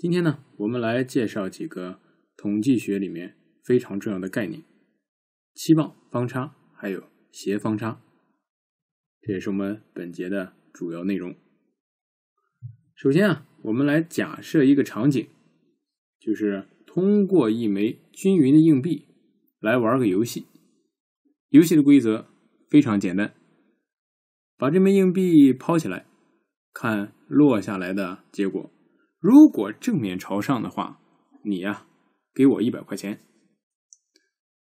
今天呢，我们来介绍几个统计学里面非常重要的概念：期望、方差，还有协方差。这也是我们本节的主要内容。首先啊，我们来假设一个场景，就是通过一枚均匀的硬币来玩个游戏。游戏的规则非常简单，把这枚硬币抛起来，看落下来的结果。如果正面朝上的话，你呀，给我一百块钱；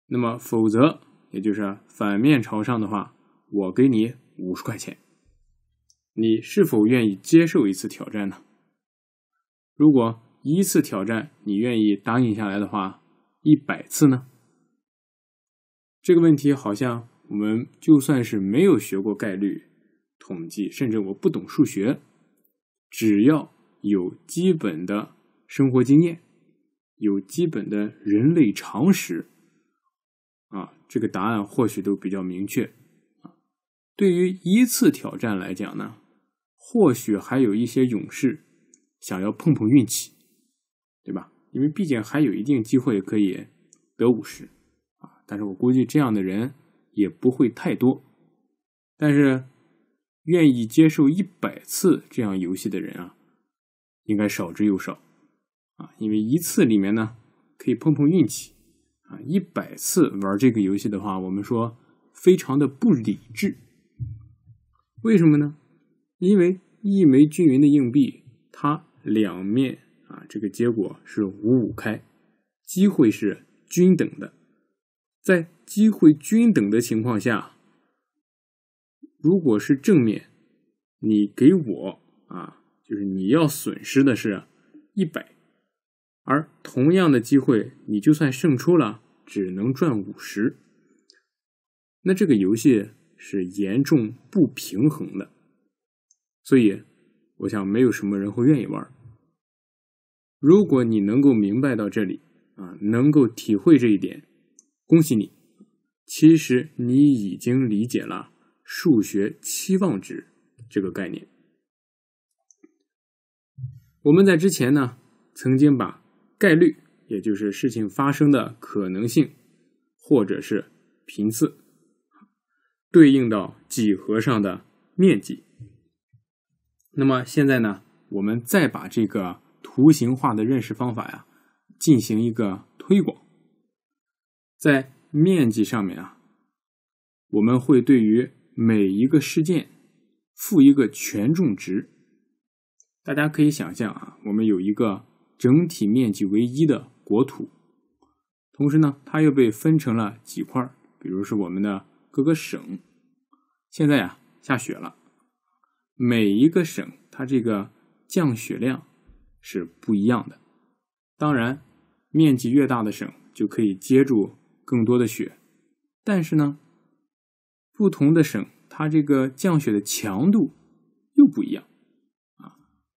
那么否则，也就是反面朝上的话，我给你五十块钱。你是否愿意接受一次挑战呢？如果一次挑战你愿意答应下来的话，一百次呢？这个问题好像我们就算是没有学过概率统计，甚至我不懂数学，只要。有基本的生活经验，有基本的人类常识，啊，这个答案或许都比较明确，啊，对于一次挑战来讲呢，或许还有一些勇士想要碰碰运气，对吧？因为毕竟还有一定机会可以得五十，啊，但是我估计这样的人也不会太多，但是愿意接受一百次这样游戏的人啊。应该少之又少，啊，因为一次里面呢可以碰碰运气，啊，一百次玩这个游戏的话，我们说非常的不理智，为什么呢？因为一枚均匀的硬币，它两面啊，这个结果是五五开，机会是均等的，在机会均等的情况下，如果是正面，你给我啊。就是你要损失的是，一百，而同样的机会，你就算胜出了，只能赚五十。那这个游戏是严重不平衡的，所以我想没有什么人会愿意玩。如果你能够明白到这里啊，能够体会这一点，恭喜你，其实你已经理解了数学期望值这个概念。我们在之前呢，曾经把概率，也就是事情发生的可能性，或者是频次，对应到几何上的面积。那么现在呢，我们再把这个图形化的认识方法呀，进行一个推广，在面积上面啊，我们会对于每一个事件赋一个权重值。大家可以想象啊，我们有一个整体面积为一的国土，同时呢，它又被分成了几块，比如是我们的各个省。现在呀，下雪了，每一个省它这个降雪量是不一样的。当然，面积越大的省就可以接住更多的雪，但是呢，不同的省它这个降雪的强度又不一样。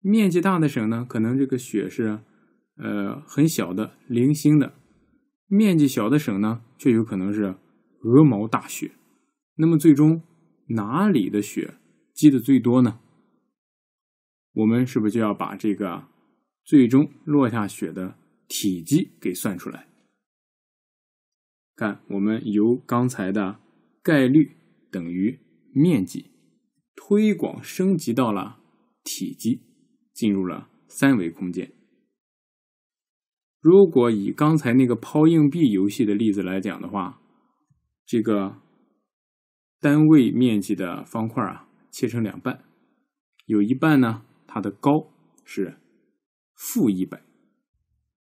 面积大的省呢，可能这个雪是，呃，很小的零星的；面积小的省呢，却有可能是鹅毛大雪。那么最终哪里的雪积的最多呢？我们是不是就要把这个最终落下雪的体积给算出来？看，我们由刚才的概率等于面积推广升级到了体积。进入了三维空间。如果以刚才那个抛硬币游戏的例子来讲的话，这个单位面积的方块啊，切成两半，有一半呢，它的高是负一百，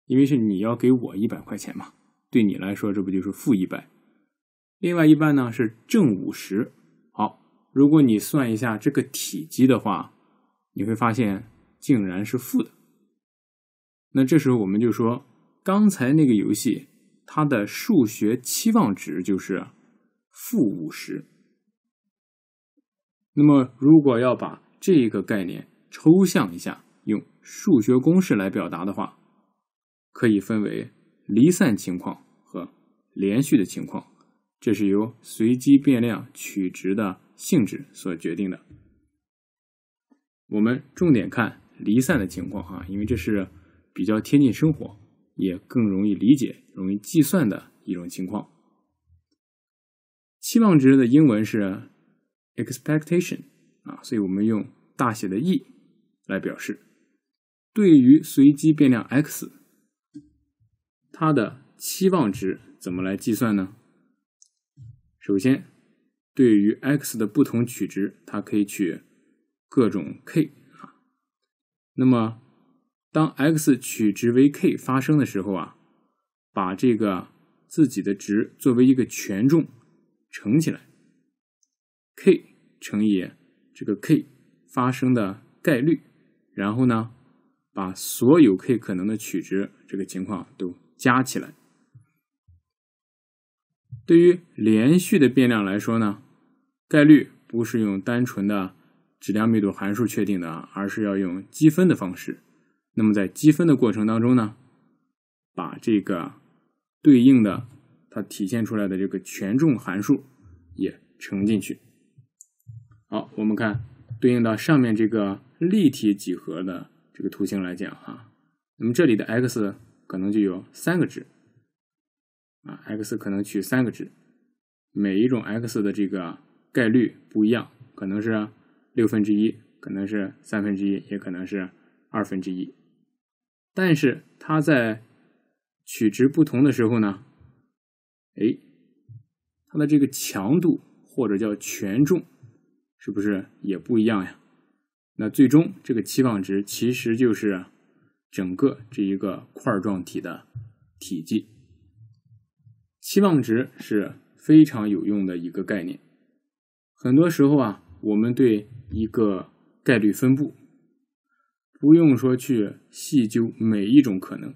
因为是你要给我一百块钱嘛，对你来说这不就是负一百？另外一半呢是正五十。好，如果你算一下这个体积的话，你会发现。竟然是负的，那这时候我们就说，刚才那个游戏它的数学期望值就是负五十。那么如果要把这个概念抽象一下，用数学公式来表达的话，可以分为离散情况和连续的情况，这是由随机变量取值的性质所决定的。我们重点看。离散的情况哈，因为这是比较贴近生活，也更容易理解、容易计算的一种情况。期望值的英文是 expectation 啊，所以我们用大写的 E 来表示。对于随机变量 X，它的期望值怎么来计算呢？首先，对于 X 的不同取值，它可以取各种 k。那么，当 x 取值为 k 发生的时候啊，把这个自己的值作为一个权重乘起来，k 乘以这个 k 发生的概率，然后呢，把所有 k 可能的取值这个情况都加起来。对于连续的变量来说呢，概率不是用单纯的。质量密度函数确定的，而是要用积分的方式。那么在积分的过程当中呢，把这个对应的它体现出来的这个权重函数也乘进去。好，我们看对应到上面这个立体几何的这个图形来讲啊，那么这里的 x 可能就有三个值啊，x 可能取三个值，每一种 x 的这个概率不一样，可能是。六分之一可能是三分之一，也可能是二分之一，但是它在取值不同的时候呢，哎，它的这个强度或者叫权重是不是也不一样呀？那最终这个期望值其实就是整个这一个块状体的体积。期望值是非常有用的一个概念，很多时候啊。我们对一个概率分布，不用说去细究每一种可能，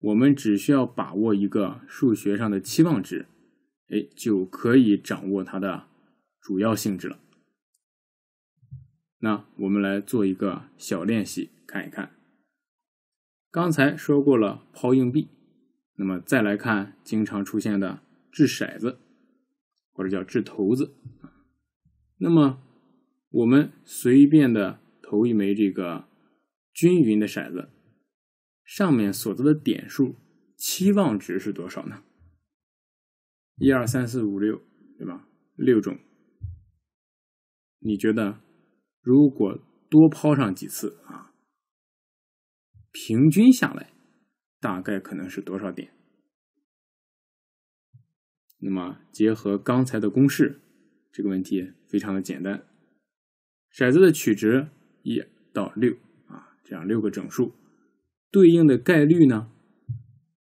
我们只需要把握一个数学上的期望值，哎，就可以掌握它的主要性质了。那我们来做一个小练习，看一看。刚才说过了抛硬币，那么再来看经常出现的掷骰子，或者叫掷骰子，那么。我们随便的投一枚这个均匀的骰子，上面所得的点数期望值是多少呢？一二三四五六，对吧？六种。你觉得如果多抛上几次啊，平均下来大概可能是多少点？那么结合刚才的公式，这个问题非常的简单。骰子的取值一到六啊，这样六个整数对应的概率呢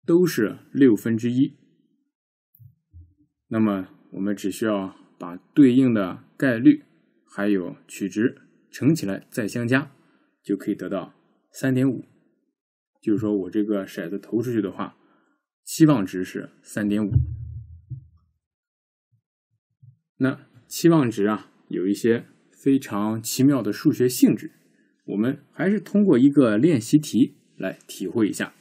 都是六分之一。那么我们只需要把对应的概率还有取值乘起来再相加，就可以得到三点五。就是说我这个骰子投出去的话，期望值是三点五。那期望值啊，有一些。非常奇妙的数学性质，我们还是通过一个练习题来体会一下。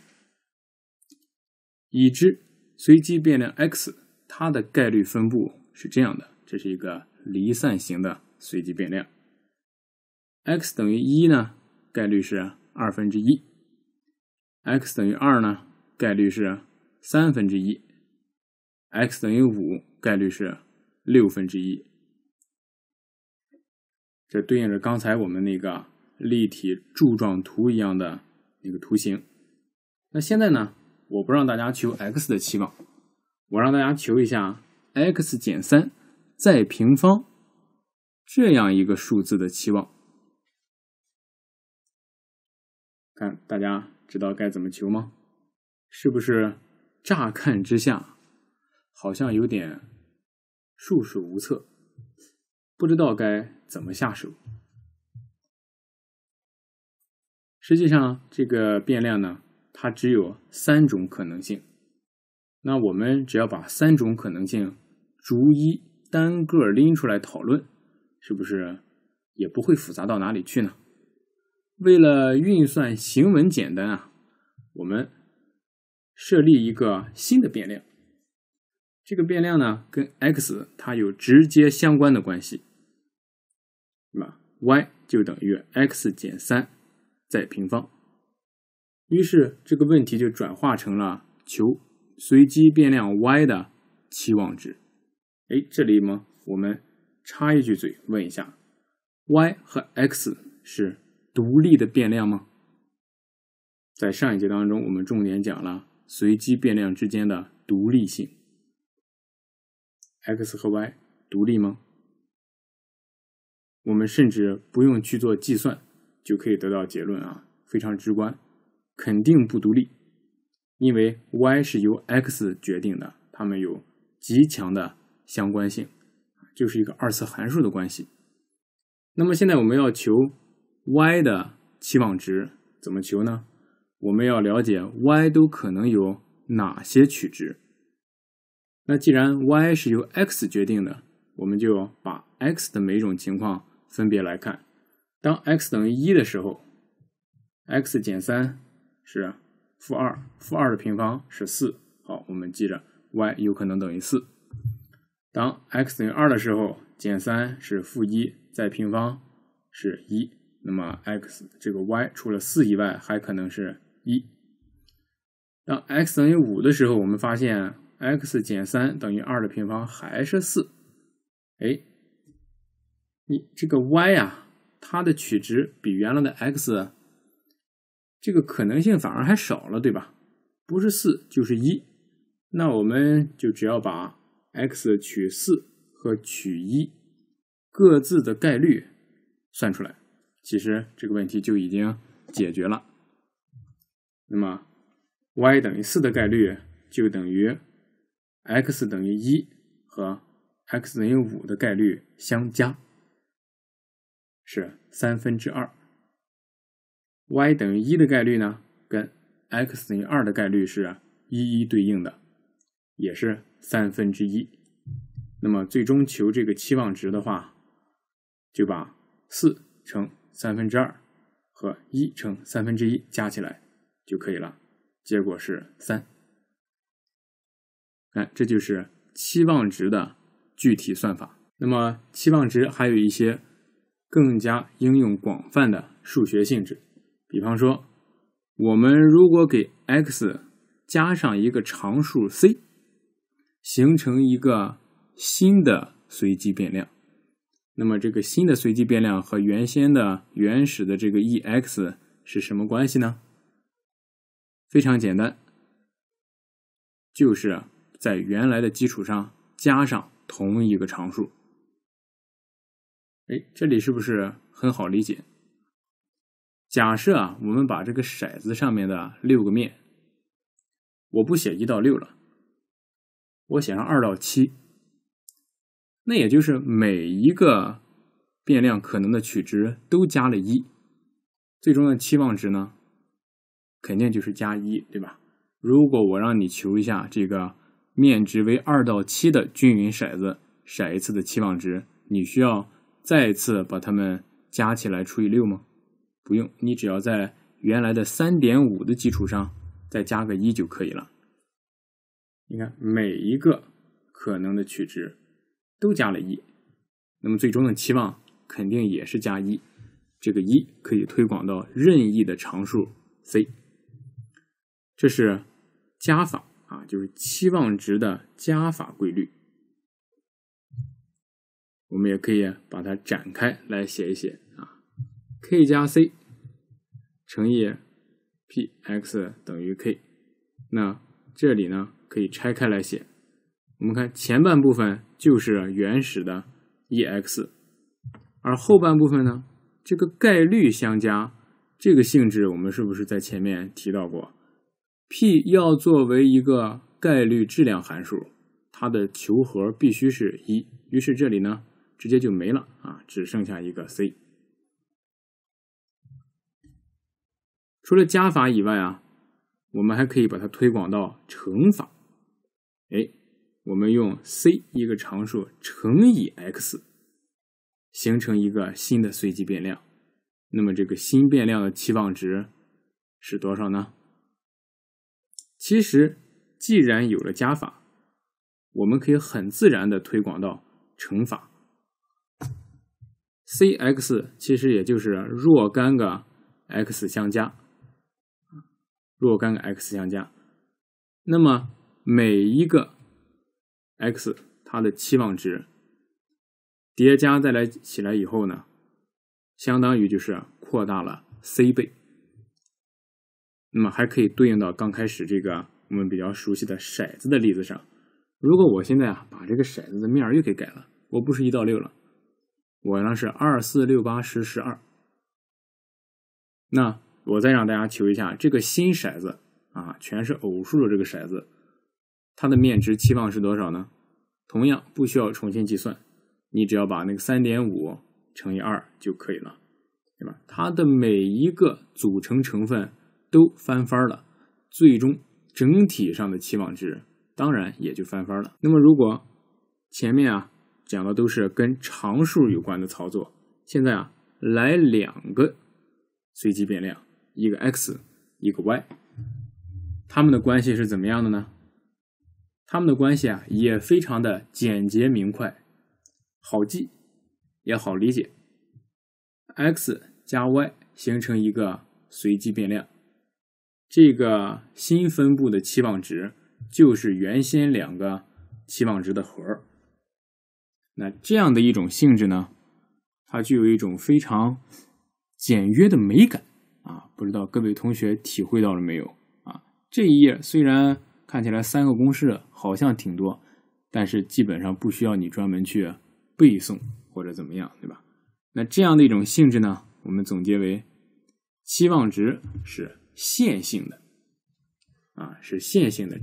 已知随机变量 X，它的概率分布是这样的，这是一个离散型的随机变量。X 等于一呢，概率是二分之一；X 等于2呢，概率是三分之一；X 等于5，概率是六分之一。这对应着刚才我们那个立体柱状图一样的那个图形。那现在呢，我不让大家求 X 的期望，我让大家求一下 X 减三再平方这样一个数字的期望。看大家知道该怎么求吗？是不是乍看之下好像有点束手无策？不知道该怎么下手。实际上，这个变量呢，它只有三种可能性。那我们只要把三种可能性逐一单个拎出来讨论，是不是也不会复杂到哪里去呢？为了运算行文简单啊，我们设立一个新的变量。这个变量呢，跟 x 它有直接相关的关系。那吧？Y 就等于 X 减三再平方，于是这个问题就转化成了求随机变量 Y 的期望值。哎，这里吗？我们插一句嘴，问一下：Y 和 X 是独立的变量吗？在上一节当中，我们重点讲了随机变量之间的独立性。X 和 Y 独立吗？我们甚至不用去做计算，就可以得到结论啊，非常直观，肯定不独立，因为 Y 是由 X 决定的，它们有极强的相关性，就是一个二次函数的关系。那么现在我们要求 Y 的期望值怎么求呢？我们要了解 Y 都可能有哪些取值。那既然 Y 是由 X 决定的，我们就把 X 的每一种情况。分别来看，当 x 等于一的时候，x 减三，是负二，负二的平方是四。好，我们记着，y 有可能等于四。当 x 等于二的时候，减三是负一，再平方是一。那么 x 这个 y 除了四以外，还可能是，一。当 x 等于五的时候，我们发现 x 减三等于二的平方还是四。哎。你这个 y 呀，它的取值比原来的 x，这个可能性反而还少了，对吧？不是四就是一，那我们就只要把 x 取四和取一各自的概率算出来，其实这个问题就已经解决了。那么 y 等于四的概率就等于 x 等于一和 x 等于五的概率相加。是三分之二，y 等于一的概率呢？跟 x 等于二的概率是一一对应的，也是三分之一。那么最终求这个期望值的话，就把四乘三分之二和一乘三分之一加起来就可以了，结果是三。看，这就是期望值的具体算法。那么期望值还有一些。更加应用广泛的数学性质，比方说，我们如果给 x 加上一个常数 c，形成一个新的随机变量，那么这个新的随机变量和原先的原始的这个 E(X) 是什么关系呢？非常简单，就是在原来的基础上加上同一个常数。哎，这里是不是很好理解？假设啊，我们把这个骰子上面的六个面，我不写一到六了，我写上二到七。那也就是每一个变量可能的取值都加了一，最终的期望值呢，肯定就是加一，对吧？如果我让你求一下这个面值为二到七的均匀骰子，骰一次的期望值，你需要。再一次把它们加起来除以六吗？不用，你只要在原来的三点五的基础上再加个一就可以了。你看，每一个可能的取值都加了一，那么最终的期望肯定也是加一。这个一可以推广到任意的常数 c，这是加法啊，就是期望值的加法规律。我们也可以把它展开来写一写啊，k 加 c 乘以 p x 等于 k。那这里呢可以拆开来写，我们看前半部分就是原始的 e x，而后半部分呢，这个概率相加这个性质，我们是不是在前面提到过？p 要作为一个概率质量函数，它的求和必须是一。于是这里呢。直接就没了啊，只剩下一个 c。除了加法以外啊，我们还可以把它推广到乘法。哎，我们用 c 一个常数乘以 x，形成一个新的随机变量。那么这个新变量的期望值是多少呢？其实，既然有了加法，我们可以很自然的推广到乘法。c x 其实也就是若干个 x 相加，若干个 x 相加，那么每一个 x 它的期望值叠加再来起来以后呢，相当于就是扩大了 c 倍。那么还可以对应到刚开始这个我们比较熟悉的骰子的例子上，如果我现在啊把这个骰子的面儿又给改了，我不是一到六了。我呢是二四六八十十二，那我再让大家求一下这个新骰子啊，全是偶数的这个骰子，它的面值期望是多少呢？同样不需要重新计算，你只要把那个三点五乘以二就可以了，对吧？它的每一个组成成分都翻番了，最终整体上的期望值当然也就翻番了。那么如果前面啊。讲的都是跟常数有关的操作。现在啊，来两个随机变量，一个 X，一个 Y，它们的关系是怎么样的呢？它们的关系啊，也非常的简洁明快，好记也好理解。X 加 Y 形成一个随机变量，这个新分布的期望值就是原先两个期望值的和。那这样的一种性质呢，它具有一种非常简约的美感啊！不知道各位同学体会到了没有啊？这一页虽然看起来三个公式好像挺多，但是基本上不需要你专门去背诵或者怎么样，对吧？那这样的一种性质呢，我们总结为期望值是线性的啊，是线性的，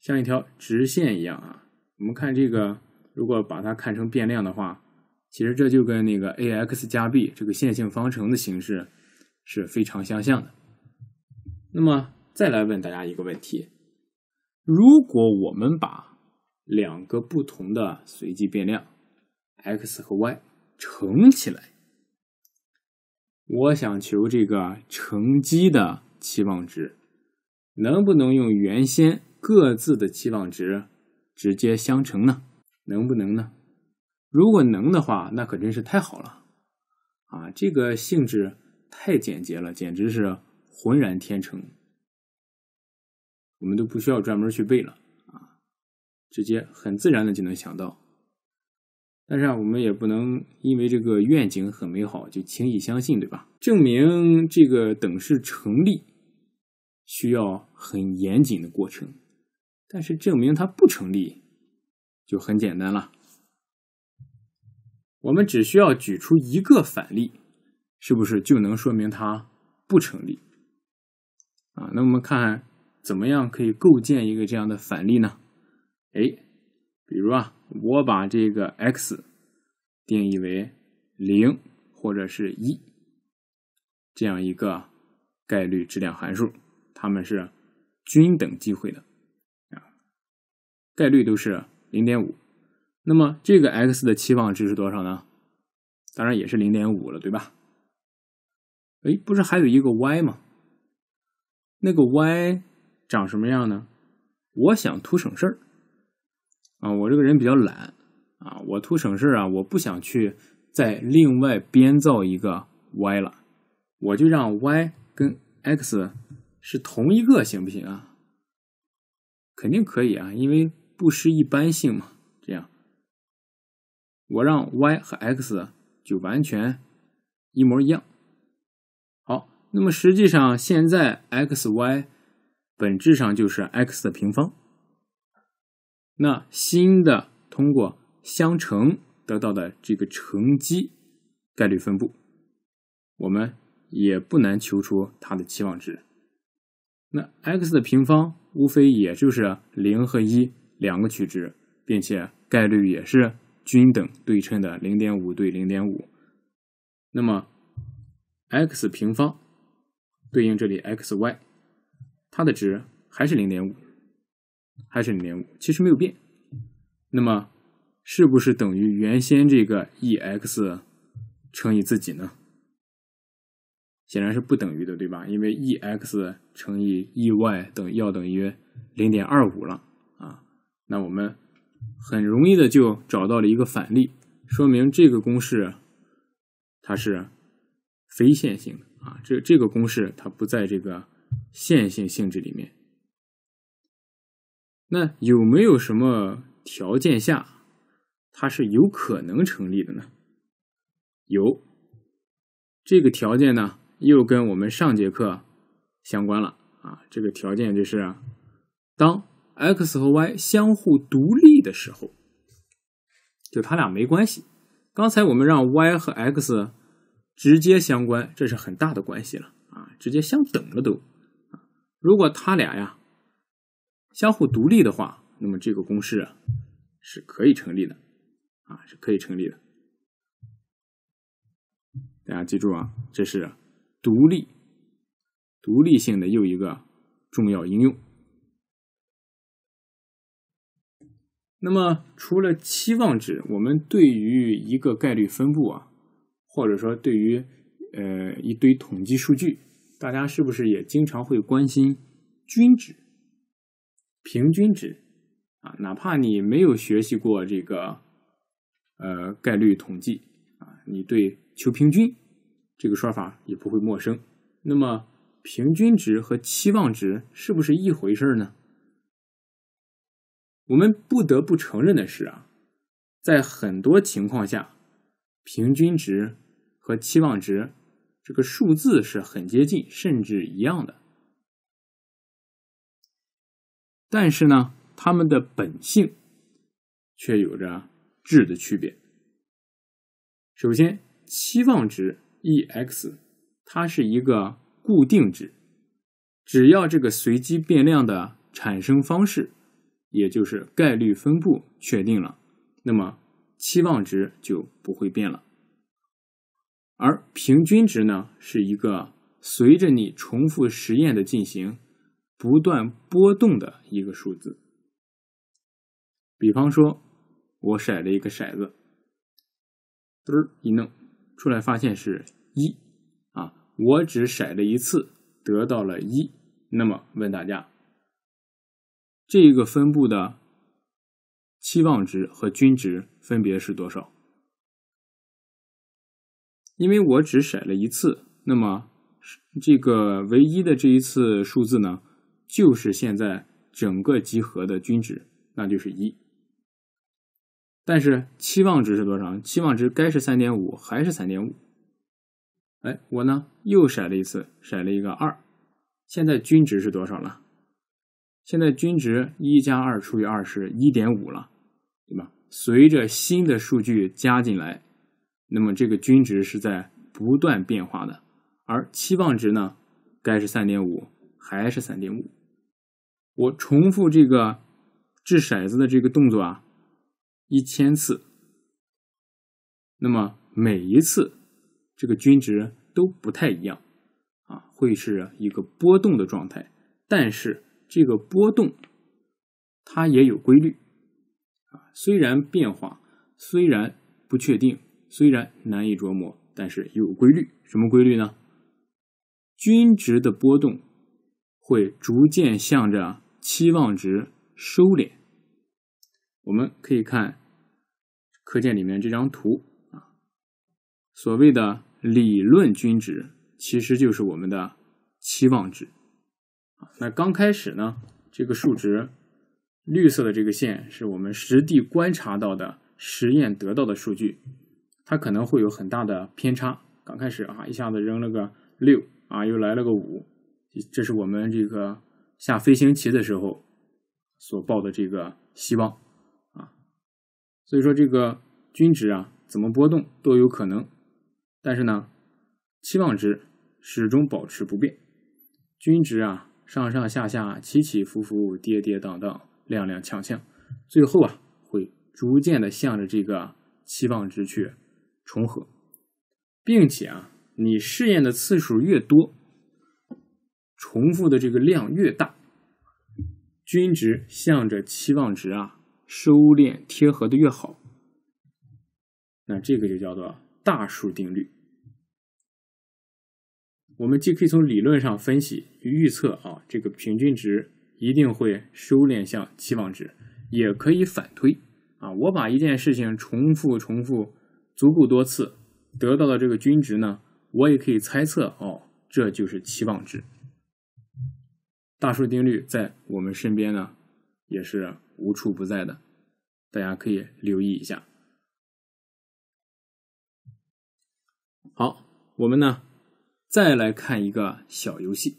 像一条直线一样啊！我们看这个。如果把它看成变量的话，其实这就跟那个 a x 加 b 这个线性方程的形式是非常相像的。那么再来问大家一个问题：如果我们把两个不同的随机变量 x 和 y 乘起来，我想求这个乘积的期望值，能不能用原先各自的期望值直接相乘呢？能不能呢？如果能的话，那可真是太好了啊！这个性质太简洁了，简直是浑然天成，我们都不需要专门去背了啊，直接很自然的就能想到。但是啊，我们也不能因为这个愿景很美好就轻易相信，对吧？证明这个等式成立，需要很严谨的过程；但是证明它不成立。就很简单了，我们只需要举出一个反例，是不是就能说明它不成立啊？那我们看怎么样可以构建一个这样的反例呢？哎，比如啊，我把这个 X 定义为零或者是一，这样一个概率质量函数，它们是均等机会的啊，概率都是。零点五，那么这个 x 的期望值是多少呢？当然也是零点五了，对吧？哎，不是还有一个 y 吗？那个 y 长什么样呢？我想图省事儿啊，我这个人比较懒啊，我图省事儿啊，我不想去再另外编造一个 y 了，我就让 y 跟 x 是同一个，行不行啊？肯定可以啊，因为。不失一般性嘛，这样，我让 y 和 x 就完全一模一样。好，那么实际上现在 x y 本质上就是 x 的平方。那新的通过相乘得到的这个乘积概率分布，我们也不难求出它的期望值。那 x 的平方无非也就是零和一。两个取值，并且概率也是均等对称的，零点五对零点五。那么，x 平方对应这里 x y，它的值还是零点五，还是零点五，其实没有变。那么，是不是等于原先这个 e x 乘以自己呢？显然是不等于的，对吧？因为 e x 乘以 e y 等要等于零点二五了。那我们很容易的就找到了一个反例，说明这个公式它是非线性的啊。这这个公式它不在这个线性性质里面。那有没有什么条件下它是有可能成立的呢？有，这个条件呢又跟我们上节课相关了啊。这个条件就是当。X 和 Y 相互独立的时候，就他俩没关系。刚才我们让 Y 和 X 直接相关，这是很大的关系了啊，直接相等了都。如果他俩呀相互独立的话，那么这个公式啊是可以成立的啊，是可以成立的。大家记住啊，这是独立独立性的又一个重要应用。那么，除了期望值，我们对于一个概率分布啊，或者说对于呃一堆统计数据，大家是不是也经常会关心均值、平均值啊？哪怕你没有学习过这个呃概率统计啊，你对求平均这个说法也不会陌生。那么，平均值和期望值是不是一回事呢？我们不得不承认的是啊，在很多情况下，平均值和期望值这个数字是很接近，甚至一样的。但是呢，它们的本性却有着质的区别。首先，期望值 E(X) 它是一个固定值，只要这个随机变量的产生方式。也就是概率分布确定了，那么期望值就不会变了。而平均值呢，是一个随着你重复实验的进行不断波动的一个数字。比方说，我甩了一个骰子，嘚儿一弄出来，发现是一啊，我只甩了一次得到了一，那么问大家？这一个分布的期望值和均值分别是多少？因为我只甩了一次，那么这个唯一的这一次数字呢，就是现在整个集合的均值，那就是一。但是期望值是多少？期望值该是三点五还是三点五？哎，我呢又甩了一次，甩了一个二，现在均值是多少了？现在均值一加二除以二是一点五了，对吧？随着新的数据加进来，那么这个均值是在不断变化的。而期望值呢，该是三点五还是三点五？我重复这个掷骰子的这个动作啊，一千次，那么每一次这个均值都不太一样啊，会是一个波动的状态，但是。这个波动，它也有规律啊。虽然变化，虽然不确定，虽然难以琢磨，但是有规律。什么规律呢？均值的波动会逐渐向着期望值收敛。我们可以看课件里面这张图啊。所谓的理论均值，其实就是我们的期望值。那刚开始呢，这个数值，绿色的这个线是我们实地观察到的实验得到的数据，它可能会有很大的偏差。刚开始啊，一下子扔了个六啊，又来了个五，这是我们这个下飞行棋的时候所抱的这个希望啊。所以说这个均值啊，怎么波动都有可能，但是呢，期望值始终保持不变，均值啊。上上下下，起起伏伏，跌跌宕宕，踉踉跄跄，最后啊，会逐渐的向着这个期望值去重合，并且啊，你试验的次数越多，重复的这个量越大，均值向着期望值啊收敛贴合的越好，那这个就叫做大数定律。我们既可以从理论上分析预测啊，这个平均值一定会收敛向期望值，也可以反推，啊，我把一件事情重复重复足够多次，得到的这个均值呢，我也可以猜测哦，这就是期望值。大数定律在我们身边呢，也是无处不在的，大家可以留意一下。好，我们呢。再来看一个小游戏，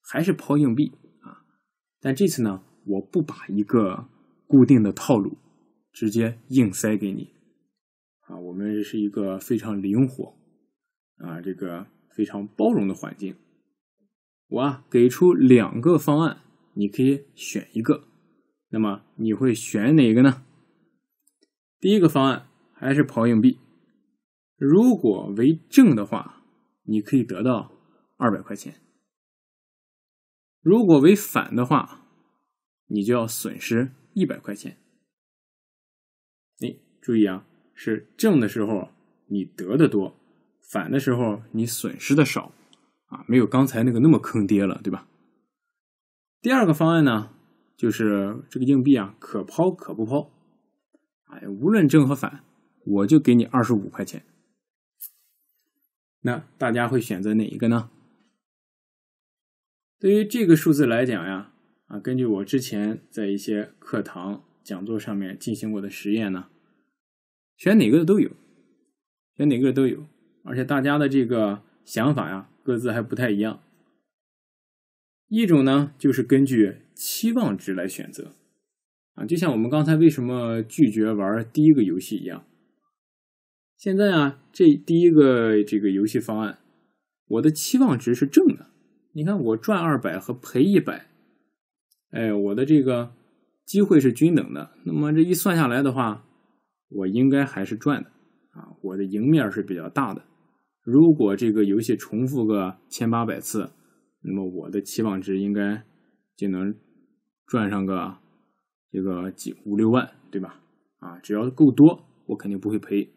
还是抛硬币啊！但这次呢，我不把一个固定的套路直接硬塞给你啊。我们是一个非常灵活啊，这个非常包容的环境。我啊给出两个方案，你可以选一个。那么你会选哪个呢？第一个方案还是抛硬币，如果为正的话。你可以得到二百块钱，如果违反的话，你就要损失一百块钱。哎，注意啊，是正的时候你得的多，反的时候你损失的少，啊，没有刚才那个那么坑爹了，对吧？第二个方案呢，就是这个硬币啊，可抛可不抛，哎，无论正和反，我就给你二十五块钱。那大家会选择哪一个呢？对于这个数字来讲呀，啊，根据我之前在一些课堂讲座上面进行过的实验呢，选哪个的都有，选哪个都有，而且大家的这个想法呀，各自还不太一样。一种呢，就是根据期望值来选择，啊，就像我们刚才为什么拒绝玩第一个游戏一样。现在啊，这第一个这个游戏方案，我的期望值是正的。你看，我赚二百和赔一百，哎，我的这个机会是均等的。那么这一算下来的话，我应该还是赚的啊。我的赢面是比较大的。如果这个游戏重复个千八百次，那么我的期望值应该就能赚上个这个几五六万，对吧？啊，只要够多，我肯定不会赔。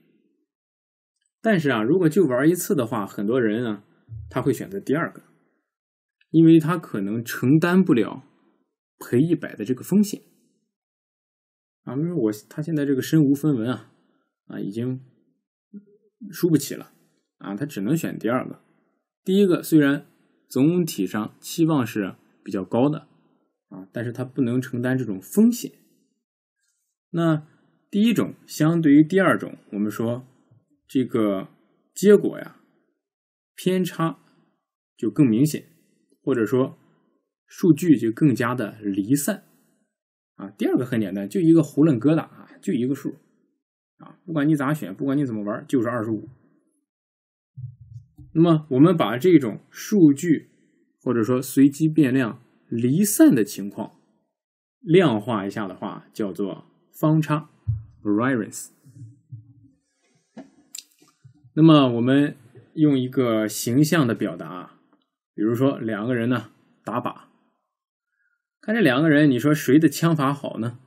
但是啊，如果就玩一次的话，很多人啊，他会选择第二个，因为他可能承担不了赔一百的这个风险啊，比如我他现在这个身无分文啊啊，已经输不起了啊，他只能选第二个。第一个虽然总体上期望是比较高的啊，但是他不能承担这种风险。那第一种相对于第二种，我们说。这个结果呀，偏差就更明显，或者说数据就更加的离散啊。第二个很简单，就一个胡囵疙瘩啊，就一个数啊，不管你咋选，不管你怎么玩，就是二十五。那么我们把这种数据或者说随机变量离散的情况量化一下的话，叫做方差 （variance）。那么我们用一个形象的表达，比如说两个人呢打靶，看这两个人，你说谁的枪法好呢？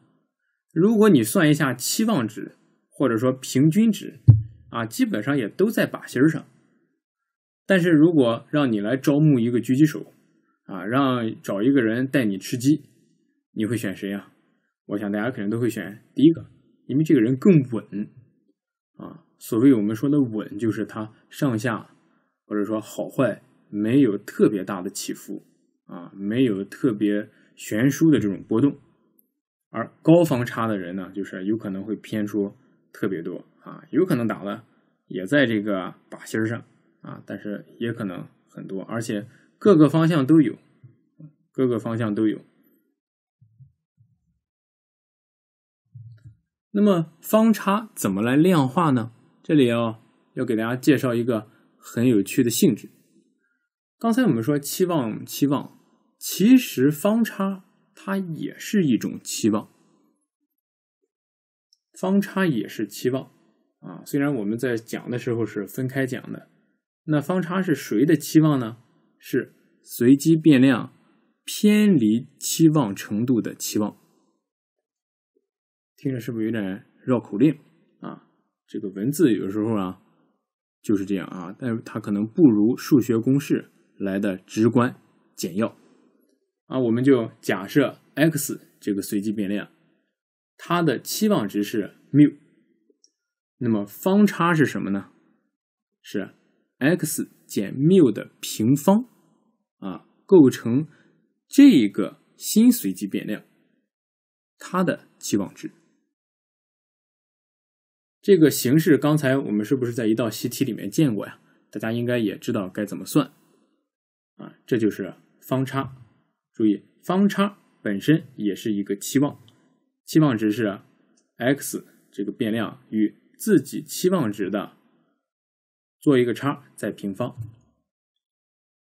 如果你算一下期望值或者说平均值啊，基本上也都在靶心上。但是如果让你来招募一个狙击手啊，让找一个人带你吃鸡，你会选谁呀？我想大家肯定都会选第一个，因为这个人更稳啊。所谓我们说的稳，就是它上下或者说好坏没有特别大的起伏啊，没有特别悬殊的这种波动。而高方差的人呢，就是有可能会偏出特别多啊，有可能打的也在这个靶心上啊，但是也可能很多，而且各个方向都有，各个方向都有。那么方差怎么来量化呢？这里要要给大家介绍一个很有趣的性质。刚才我们说期望期望，其实方差它也是一种期望，方差也是期望啊。虽然我们在讲的时候是分开讲的，那方差是谁的期望呢？是随机变量偏离期望程度的期望。听着是不是有点绕口令？这个文字有时候啊就是这样啊，但是它可能不如数学公式来的直观简要啊。我们就假设 X 这个随机变量，它的期望值是 mu，那么方差是什么呢？是 X 减 mu 的平方啊，构成这个新随机变量它的期望值。这个形式刚才我们是不是在一道习题里面见过呀？大家应该也知道该怎么算啊。这就是方差，注意方差本身也是一个期望，期望值是 x 这个变量与自己期望值的做一个差再平方。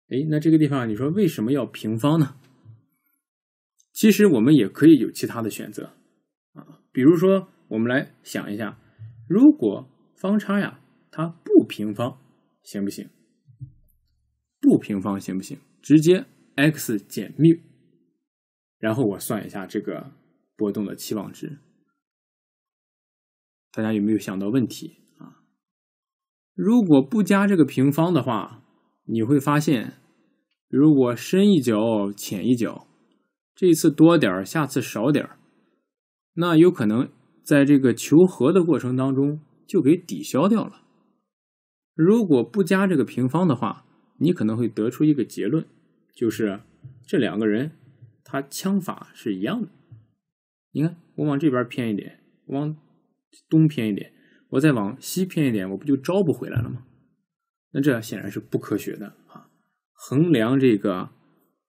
哎，那这个地方你说为什么要平方呢？其实我们也可以有其他的选择啊，比如说我们来想一下。如果方差呀，它不平方行不行？不平方行不行？直接 x 减缪，然后我算一下这个波动的期望值。大家有没有想到问题啊？如果不加这个平方的话，你会发现，如果深一脚浅一脚，这次多点儿，下次少点儿，那有可能。在这个求和的过程当中，就给抵消掉了。如果不加这个平方的话，你可能会得出一个结论，就是这两个人他枪法是一样的。你看，我往这边偏一点，往东偏一点，我再往西偏一点，我不就招不回来了吗？那这显然是不科学的啊！衡量这个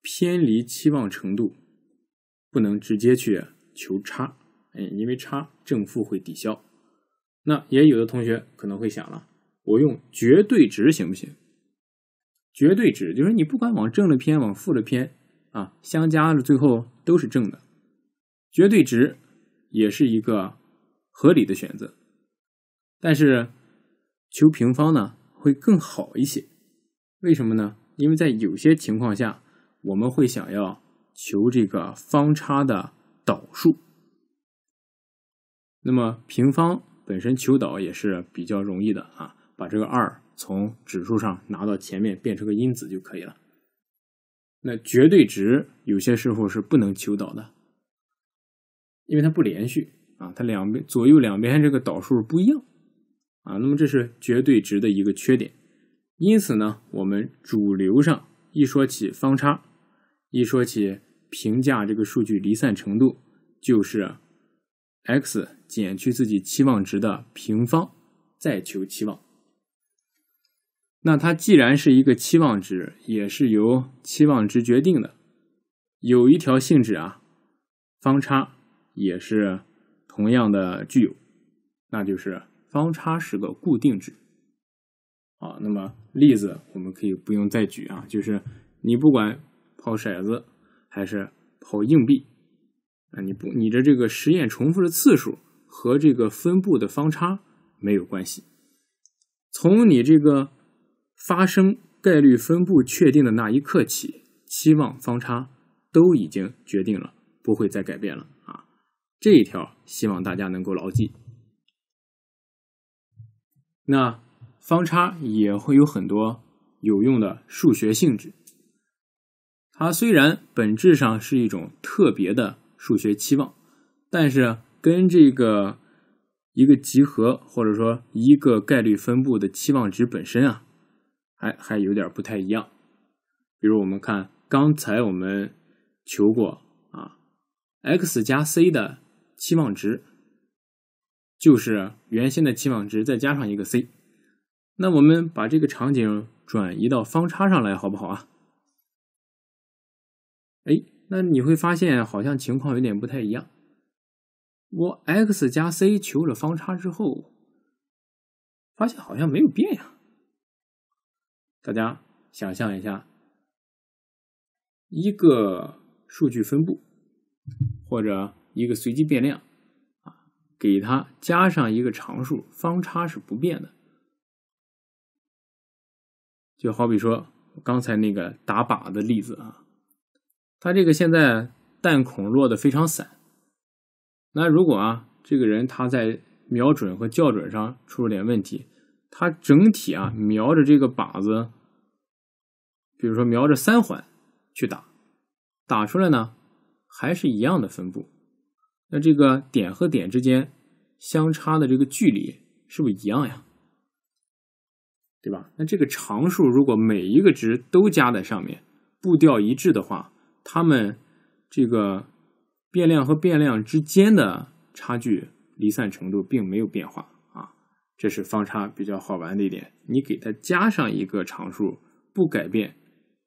偏离期望程度，不能直接去求差。哎，因为差正负会抵消。那也有的同学可能会想了，我用绝对值行不行？绝对值就是你不管往正的偏，往负的偏啊，相加了最后都是正的。绝对值也是一个合理的选择，但是求平方呢会更好一些。为什么呢？因为在有些情况下，我们会想要求这个方差的导数。那么平方本身求导也是比较容易的啊，把这个二从指数上拿到前面变成个因子就可以了。那绝对值有些时候是不能求导的，因为它不连续啊，它两边左右两边这个导数不一样啊。那么这是绝对值的一个缺点。因此呢，我们主流上一说起方差，一说起评价这个数据离散程度，就是。x 减去自己期望值的平方，再求期望。那它既然是一个期望值，也是由期望值决定的。有一条性质啊，方差也是同样的具有，那就是方差是个固定值。好，那么例子我们可以不用再举啊，就是你不管抛骰子还是抛硬币。啊，你不你的这个实验重复的次数和这个分布的方差没有关系。从你这个发生概率分布确定的那一刻起，期望方差都已经决定了，不会再改变了啊。这一条希望大家能够牢记。那方差也会有很多有用的数学性质。它虽然本质上是一种特别的。数学期望，但是跟这个一个集合或者说一个概率分布的期望值本身啊，还还有点不太一样。比如我们看刚才我们求过啊，X 加 C 的期望值就是原先的期望值再加上一个 C。那我们把这个场景转移到方差上来，好不好啊？哎。那你会发现，好像情况有点不太一样。我 x 加 c 求了方差之后，发现好像没有变呀。大家想象一下，一个数据分布或者一个随机变量啊，给它加上一个常数，方差是不变的。就好比说刚才那个打靶的例子啊。他这个现在弹孔落的非常散。那如果啊，这个人他在瞄准和校准上出了点问题，他整体啊瞄着这个靶子，比如说瞄着三环去打，打出来呢还是一样的分布。那这个点和点之间相差的这个距离是不是一样呀？对吧？那这个常数如果每一个值都加在上面，步调一致的话。它们这个变量和变量之间的差距离散程度并没有变化啊，这是方差比较好玩的一点。你给它加上一个常数，不改变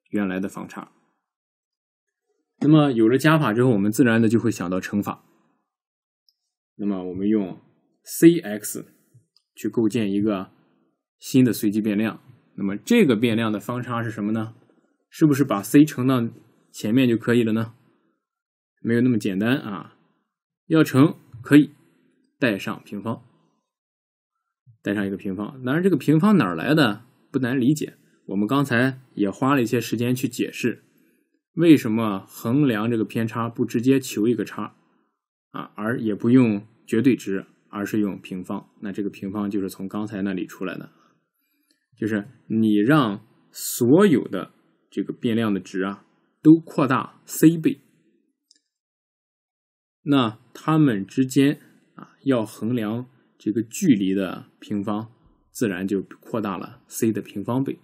原来的方差。那么有了加法之后，我们自然的就会想到乘法。那么我们用 c x 去构建一个新的随机变量，那么这个变量的方差是什么呢？是不是把 c 乘到前面就可以了呢，没有那么简单啊！要乘可以带上平方，带上一个平方。然而这个平方哪来的？不难理解，我们刚才也花了一些时间去解释，为什么衡量这个偏差不直接求一个差啊，而也不用绝对值，而是用平方。那这个平方就是从刚才那里出来的，就是你让所有的这个变量的值啊。都扩大 c 倍，那它们之间啊，要衡量这个距离的平方，自然就扩大了 c 的平方倍。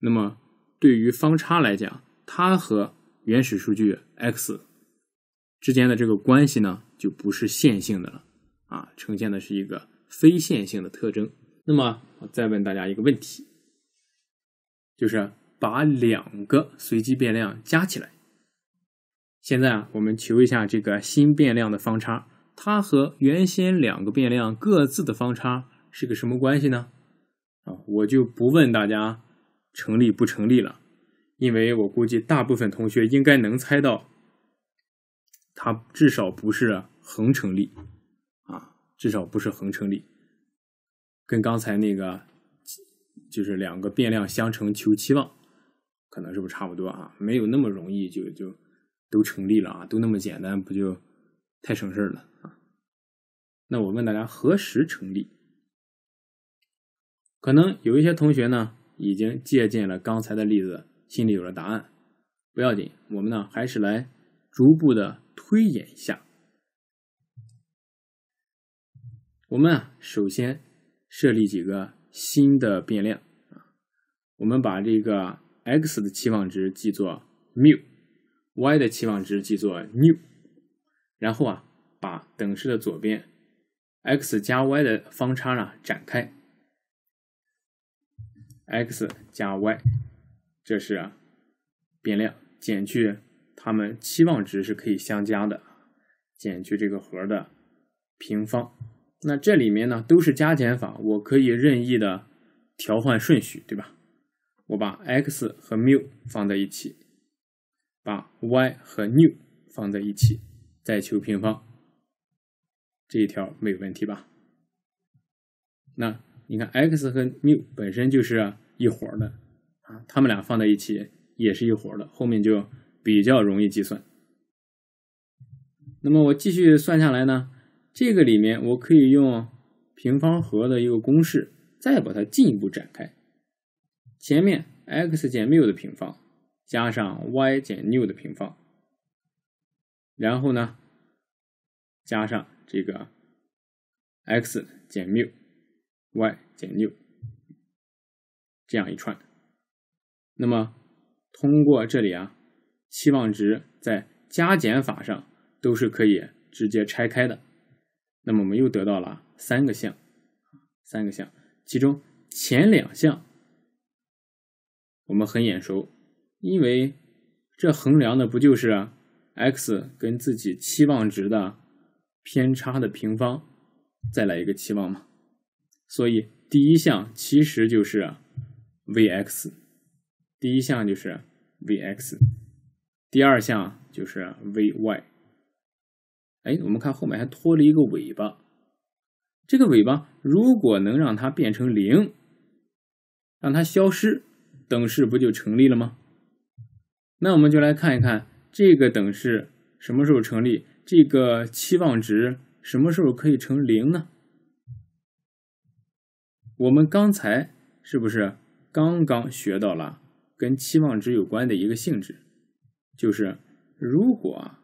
那么对于方差来讲，它和原始数据 x 之间的这个关系呢，就不是线性的了啊，呈现的是一个非线性的特征。那么我再问大家一个问题，就是。把两个随机变量加起来。现在啊，我们求一下这个新变量的方差，它和原先两个变量各自的方差是个什么关系呢？啊，我就不问大家成立不成立了，因为我估计大部分同学应该能猜到，它至少不是恒成立，啊，至少不是恒成立，跟刚才那个就是两个变量相乘求期望。可能是不是差不多啊，没有那么容易就就都成立了啊，都那么简单不就太省事了啊？那我问大家何时成立？可能有一些同学呢已经借鉴了刚才的例子，心里有了答案，不要紧，我们呢还是来逐步的推演一下。我们啊首先设立几个新的变量啊，我们把这个。X 的期望值记作缪，Y 的期望值记作 n new。然后啊，把等式的左边 X 加 Y 的方差呢展开，X 加 Y，这是变量，减去它们期望值是可以相加的，减去这个和的平方。那这里面呢都是加减法，我可以任意的调换顺序，对吧？我把 x 和 mu 放在一起，把 y 和 nu 放在一起，再求平方，这一条没有问题吧？那你看 x 和 mu 本身就是一伙的啊，他们俩放在一起也是一伙的，后面就比较容易计算。那么我继续算下来呢，这个里面我可以用平方和的一个公式，再把它进一步展开。前面 x 减缪的平方加上 y 减缪的平方，然后呢加上这个 x 减缪 y 减缪这样一串，那么通过这里啊，期望值在加减法上都是可以直接拆开的，那么我们又得到了三个项，三个项，其中前两项。我们很眼熟，因为这衡量的不就是 x 跟自己期望值的偏差的平方，再来一个期望嘛？所以第一项其实就是 v x，第一项就是 v x，第二项就是 v y。哎，我们看后面还拖了一个尾巴，这个尾巴如果能让它变成零，让它消失。等式不就成立了吗？那我们就来看一看这个等式什么时候成立，这个期望值什么时候可以成零呢？我们刚才是不是刚刚学到了跟期望值有关的一个性质？就是如果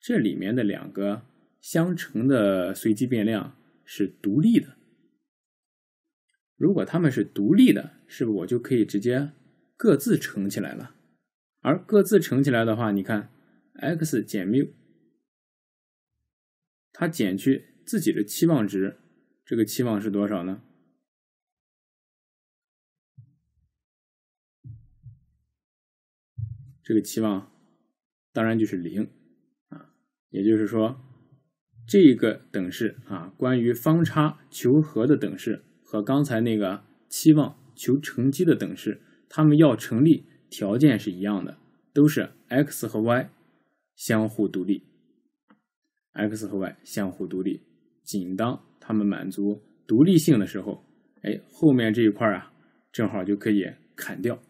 这里面的两个相乘的随机变量是独立的，如果他们是独立的，是不是我就可以直接？各自乘起来了，而各自乘起来的话，你看 x 减 mu，它减去自己的期望值，这个期望是多少呢？这个期望当然就是零啊。也就是说，这个等式啊，关于方差求和的等式和刚才那个期望求乘积的等式。它们要成立条件是一样的，都是 X 和 Y 相互独立。X 和 Y 相互独立，仅当它们满足独立性的时候，哎，后面这一块啊，正好就可以砍掉，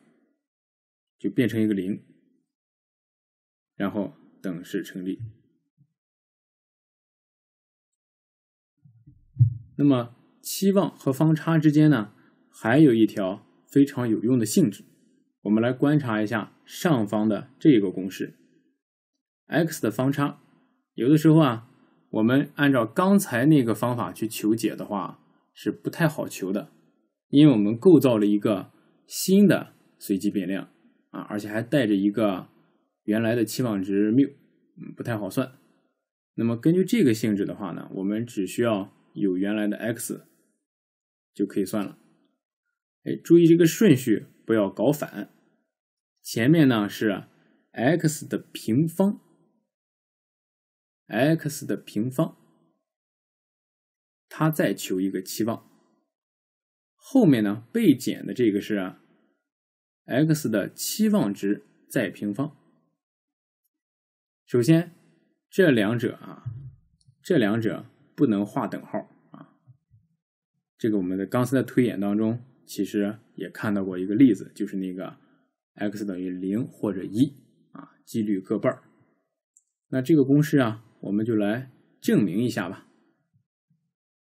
就变成一个零，然后等式成立。那么期望和方差之间呢，还有一条。非常有用的性质，我们来观察一下上方的这个公式，x 的方差，有的时候啊，我们按照刚才那个方法去求解的话是不太好求的，因为我们构造了一个新的随机变量啊，而且还带着一个原来的期望值缪，嗯，不太好算。那么根据这个性质的话呢，我们只需要有原来的 x 就可以算了。注意这个顺序，不要搞反。前面呢是 x 的平方，x 的平方，它再求一个期望。后面呢被减的这个是 x 的期望值再平方。首先这两者啊，这两者不能画等号啊。这个我们的刚才的推演当中。其实也看到过一个例子，就是那个 X 等于零或者一啊，几率各半儿。那这个公式啊，我们就来证明一下吧。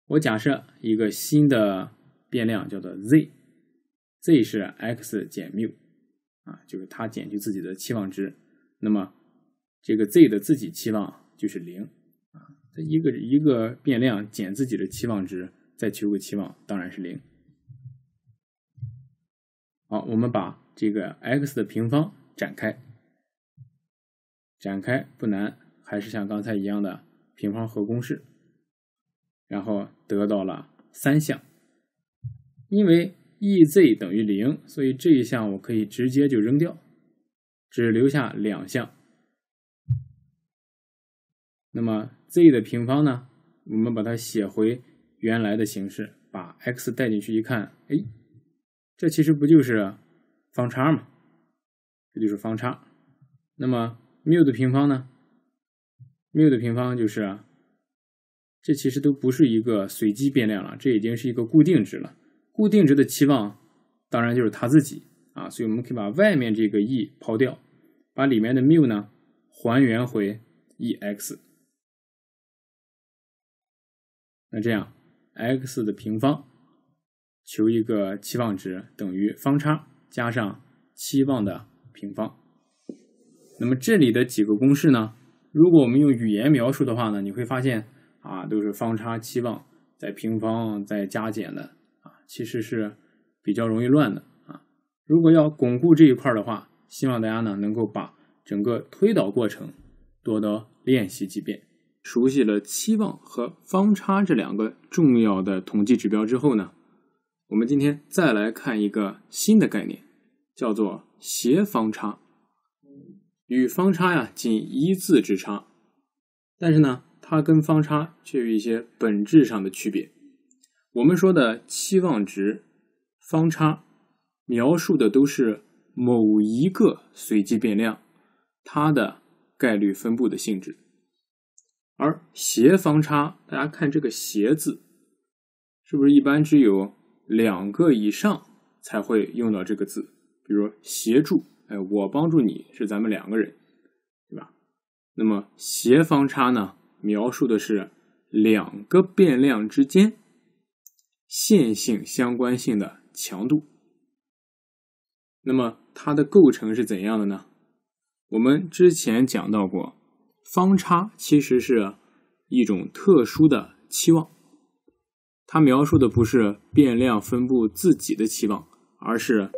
我假设一个新的变量叫做 Z，Z 是 X 减缪啊，就是它减去自己的期望值。那么这个 Z 的自己期望就是零啊，这一个一个变量减自己的期望值，再求个期望，当然是零。好，我们把这个 x 的平方展开，展开不难，还是像刚才一样的平方和公式，然后得到了三项。因为 ez 等于零，所以这一项我可以直接就扔掉，只留下两项。那么 z 的平方呢？我们把它写回原来的形式，把 x 带进去一看，哎。这其实不就是方差吗？这就是方差。那么缪的平方呢？缪的平方就是，这其实都不是一个随机变量了，这已经是一个固定值了。固定值的期望当然就是它自己啊，所以我们可以把外面这个 E 抛掉，把里面的缪呢还原回 E X。那这样 X 的平方。求一个期望值等于方差加上期望的平方。那么这里的几个公式呢？如果我们用语言描述的话呢，你会发现啊，都是方差、期望在平方、在加减的啊，其实是比较容易乱的啊。如果要巩固这一块的话，希望大家呢能够把整个推导过程多多练习几遍。熟悉了期望和方差这两个重要的统计指标之后呢？我们今天再来看一个新的概念，叫做斜方差。与方差呀仅一字之差，但是呢，它跟方差却有一些本质上的区别。我们说的期望值、方差描述的都是某一个随机变量它的概率分布的性质，而斜方差，大家看这个“斜”字，是不是一般只有？两个以上才会用到这个字，比如协助，哎，我帮助你是咱们两个人，对吧？那么协方差呢，描述的是两个变量之间线性相关性的强度。那么它的构成是怎样的呢？我们之前讲到过，方差其实是一种特殊的期望。它描述的不是变量分布自己的期望，而是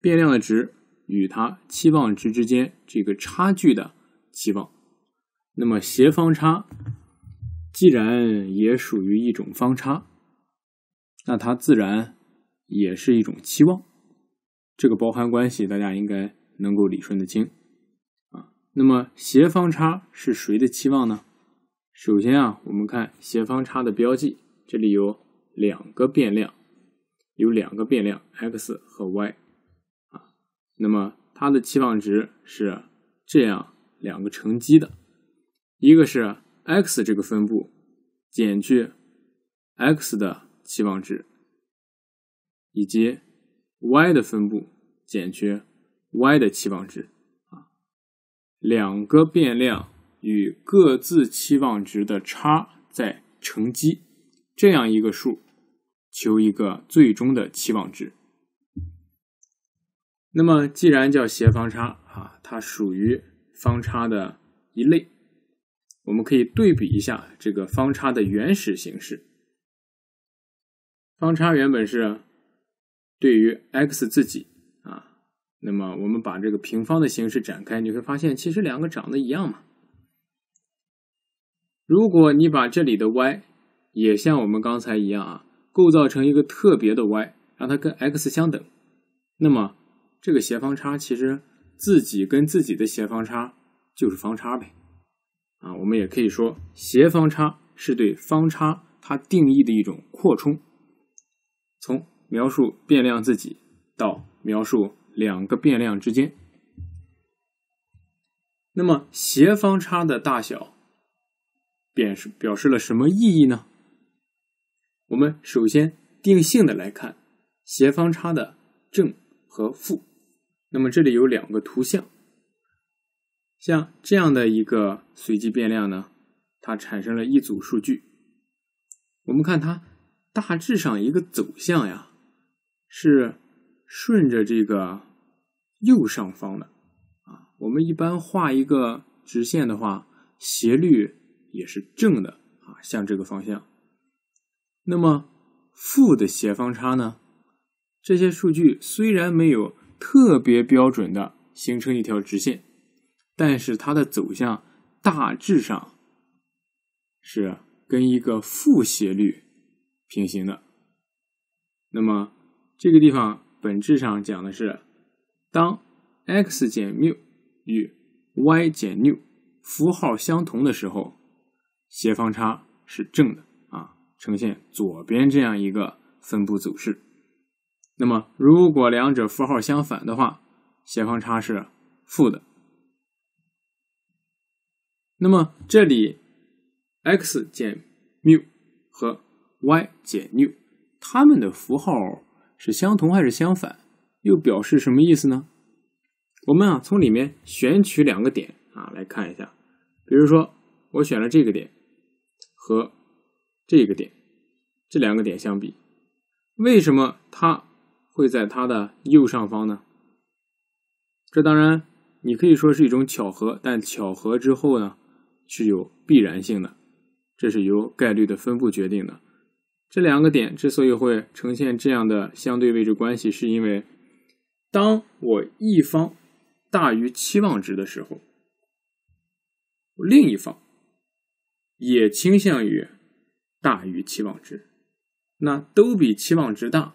变量的值与它期望值之间这个差距的期望。那么，协方差既然也属于一种方差，那它自然也是一种期望。这个包含关系大家应该能够理顺的清啊。那么，协方差是谁的期望呢？首先啊，我们看协方差的标记。这里有两个变量，有两个变量 x 和 y 啊。那么它的期望值是这样两个乘积的，一个是 x 这个分布减去 x 的期望值，以及 y 的分布减去 y 的期望值啊。两个变量与各自期望值的差在乘积。这样一个数，求一个最终的期望值。那么，既然叫斜方差啊，它属于方差的一类，我们可以对比一下这个方差的原始形式。方差原本是对于 x 自己啊，那么我们把这个平方的形式展开，你会发现其实两个长得一样嘛。如果你把这里的 y 也像我们刚才一样啊，构造成一个特别的 Y，让它跟 X 相等，那么这个斜方差其实自己跟自己的斜方差就是方差呗，啊，我们也可以说斜方差是对方差它定义的一种扩充，从描述变量自己到描述两个变量之间，那么斜方差的大小便是表示了什么意义呢？我们首先定性的来看，斜方差的正和负。那么这里有两个图像，像这样的一个随机变量呢，它产生了一组数据。我们看它大致上一个走向呀，是顺着这个右上方的啊。我们一般画一个直线的话，斜率也是正的啊，向这个方向。那么负的斜方差呢？这些数据虽然没有特别标准的形成一条直线，但是它的走向大致上是跟一个负斜率平行的。那么这个地方本质上讲的是，当 x 减缪与 y 减缪符号相同的时候，斜方差是正的。呈现左边这样一个分布走势。那么，如果两者符号相反的话，斜方差是负的。那么，这里 x 减缪和 y 减缪，它们的符号是相同还是相反？又表示什么意思呢？我们啊，从里面选取两个点啊来看一下。比如说，我选了这个点和。这个点，这两个点相比，为什么它会在它的右上方呢？这当然，你可以说是一种巧合，但巧合之后呢，是有必然性的，这是由概率的分布决定的。这两个点之所以会呈现这样的相对位置关系，是因为当我一方大于期望值的时候，另一方也倾向于。大于期望值，那都比期望值大，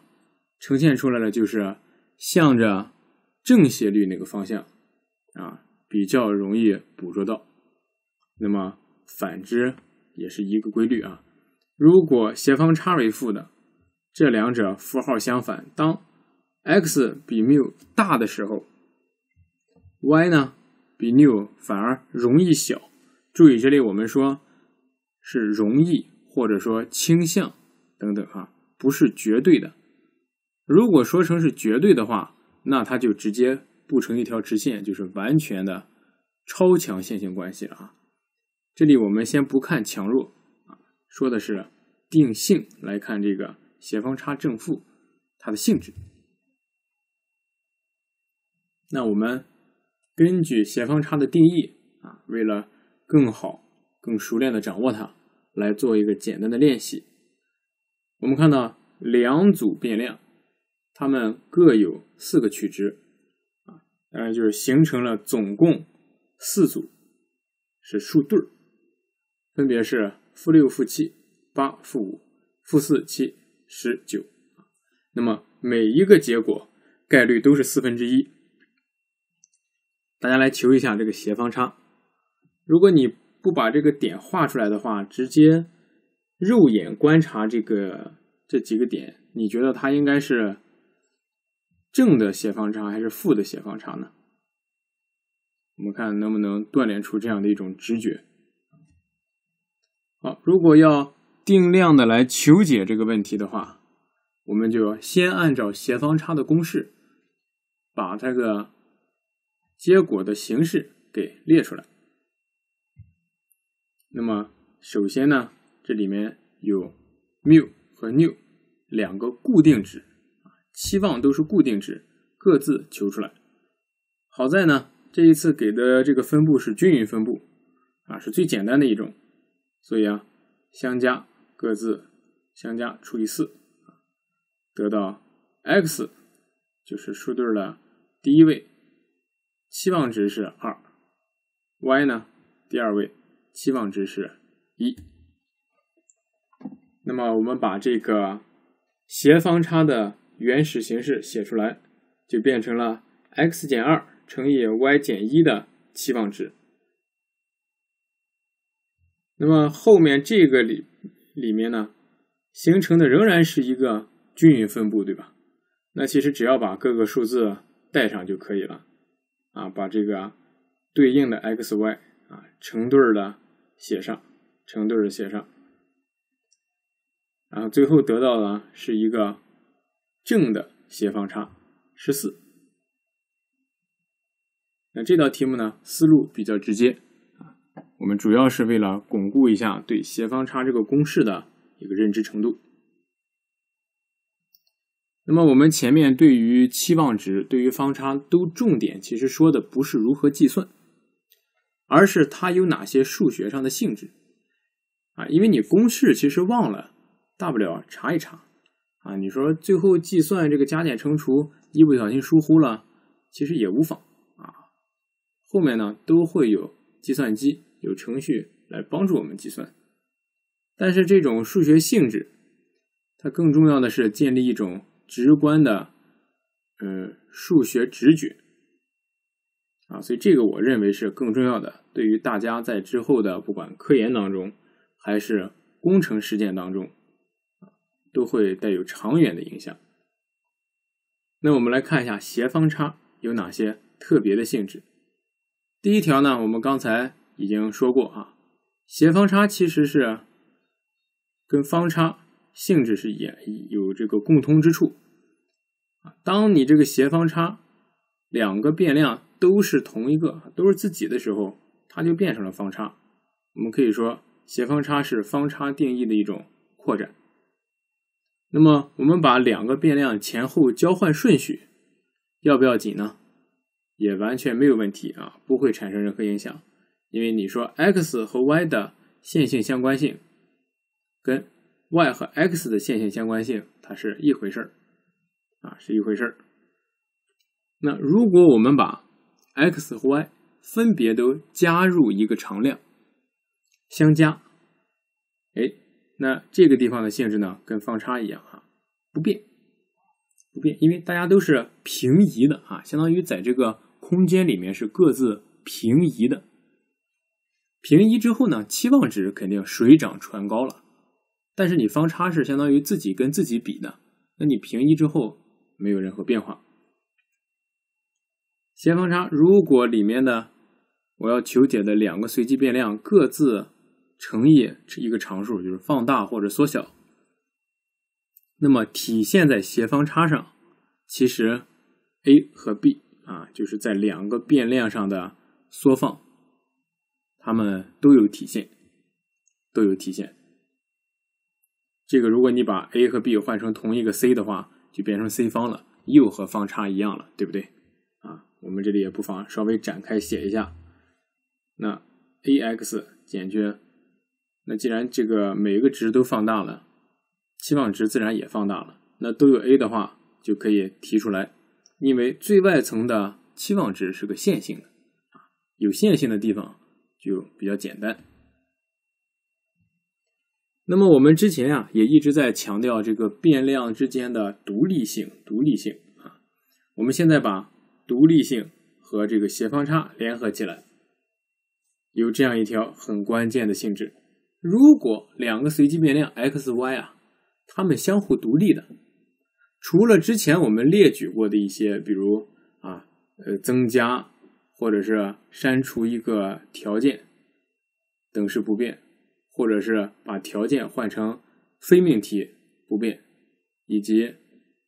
呈现出来了就是向着正斜率那个方向啊，比较容易捕捉到。那么反之也是一个规律啊。如果斜方差为负的，这两者符号相反。当 x 比缪大的时候，y 呢比缪反而容易小。注意这里我们说是容易。或者说倾向等等啊，不是绝对的。如果说成是绝对的话，那它就直接布成一条直线，就是完全的超强线性关系了啊。这里我们先不看强弱啊，说的是定性来看这个斜方差正负它的性质。那我们根据斜方差的定义啊，为了更好、更熟练的掌握它。来做一个简单的练习，我们看到两组变量，它们各有四个取值，啊，当然就是形成了总共四组是数对儿，分别是负六、负七、八、负五、负四、七、十九。那么每一个结果概率都是四分之一，大家来求一下这个斜方差，如果你。不把这个点画出来的话，直接肉眼观察这个这几个点，你觉得它应该是正的斜方差还是负的斜方差呢？我们看能不能锻炼出这样的一种直觉。好，如果要定量的来求解这个问题的话，我们就先按照斜方差的公式，把这个结果的形式给列出来。那么首先呢，这里面有缪和谬两个固定值，期望都是固定值，各自求出来。好在呢，这一次给的这个分布是均匀分布，啊，是最简单的一种，所以啊，相加各自相加除以四，得到 X 就是数对的第一位期望值是二，Y 呢第二位。期望值是一，那么我们把这个斜方差的原始形式写出来，就变成了 x 减二乘以 y 减一的期望值。那么后面这个里里面呢，形成的仍然是一个均匀分布，对吧？那其实只要把各个数字带上就可以了，啊，把这个对应的 x y 啊成对的。写上，成对的写上，然后最后得到的是一个正的斜方差十四。那这道题目呢，思路比较直接啊，我们主要是为了巩固一下对斜方差这个公式的一个认知程度。那么我们前面对于期望值、对于方差都重点其实说的不是如何计算。而是它有哪些数学上的性质啊？因为你公式其实忘了，大不了查一查啊。你说最后计算这个加减乘除，一不小心疏忽了，其实也无妨啊。后面呢都会有计算机、有程序来帮助我们计算。但是这种数学性质，它更重要的是建立一种直观的呃数学直觉。啊，所以这个我认为是更重要的，对于大家在之后的不管科研当中，还是工程实践当中，啊，都会带有长远的影响。那我们来看一下协方差有哪些特别的性质。第一条呢，我们刚才已经说过啊，协方差其实是跟方差性质是也有这个共通之处啊。当你这个协方差两个变量。都是同一个，都是自己的时候，它就变成了方差。我们可以说，斜方差是方差定义的一种扩展。那么，我们把两个变量前后交换顺序，要不要紧呢？也完全没有问题啊，不会产生任何影响。因为你说 x 和 y 的线性相关性，跟 y 和 x 的线性相关性，它是一回事儿啊，是一回事儿。那如果我们把 x、和 y 分别都加入一个常量，相加，哎，那这个地方的性质呢，跟方差一样哈，不变，不变，因为大家都是平移的啊，相当于在这个空间里面是各自平移的。平移之后呢，期望值肯定水涨船高了，但是你方差是相当于自己跟自己比的，那你平移之后没有任何变化。协方差，如果里面的我要求解的两个随机变量各自乘以一个常数，就是放大或者缩小，那么体现在协方差上，其实 a 和 b 啊，就是在两个变量上的缩放，它们都有体现，都有体现。这个如果你把 a 和 b 换成同一个 c 的话，就变成 c 方了，又和方差一样了，对不对？我们这里也不妨稍微展开写一下。那 a x 减去，那既然这个每一个值都放大了，期望值自然也放大了。那都有 a 的话，就可以提出来，因为最外层的期望值是个线性的有线性的地方就比较简单。那么我们之前啊也一直在强调这个变量之间的独立性，独立性啊，我们现在把。独立性和这个斜方差联合起来，有这样一条很关键的性质：如果两个随机变量 X、Y 啊，它们相互独立的，除了之前我们列举过的一些，比如啊，呃，增加或者是删除一个条件，等式不变，或者是把条件换成非命题不变，以及。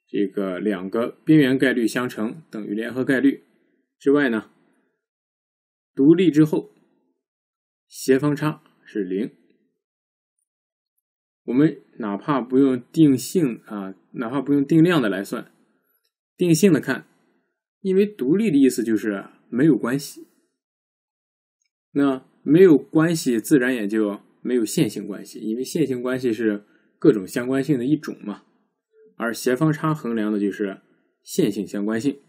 这个两个边缘概率相乘等于联合概率之外呢，独立之后斜方差是零。我们哪怕不用定性啊，哪怕不用定量的来算，定性的看，因为独立的意思就是没有关系。那没有关系，自然也就没有线性关系，因为线性关系是各种相关性的一种嘛。而斜方差衡量的就是线性相关性。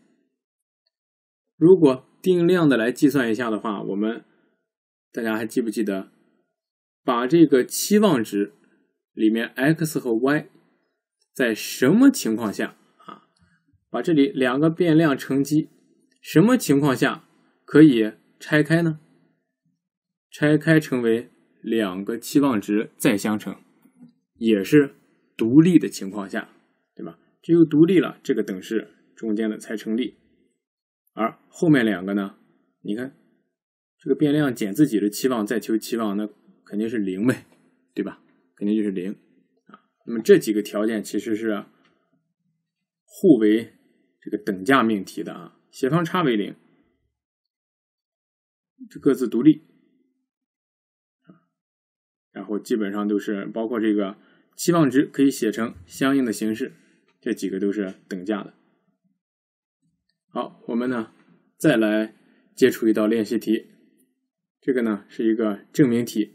如果定量的来计算一下的话，我们大家还记不记得把这个期望值里面 x 和 y 在什么情况下啊，把这里两个变量乘积什么情况下可以拆开呢？拆开成为两个期望值再相乘，也是独立的情况下。对吧？只有独立了，这个等式中间的才成立，而后面两个呢？你看，这个变量减自己的期望再求期望，那肯定是零呗，对吧？肯定就是零啊。那么这几个条件其实是互为这个等价命题的啊。协方差为零，这各自独立，然后基本上都是包括这个期望值可以写成相应的形式。这几个都是等价的。好，我们呢再来接触一道练习题，这个呢是一个证明题。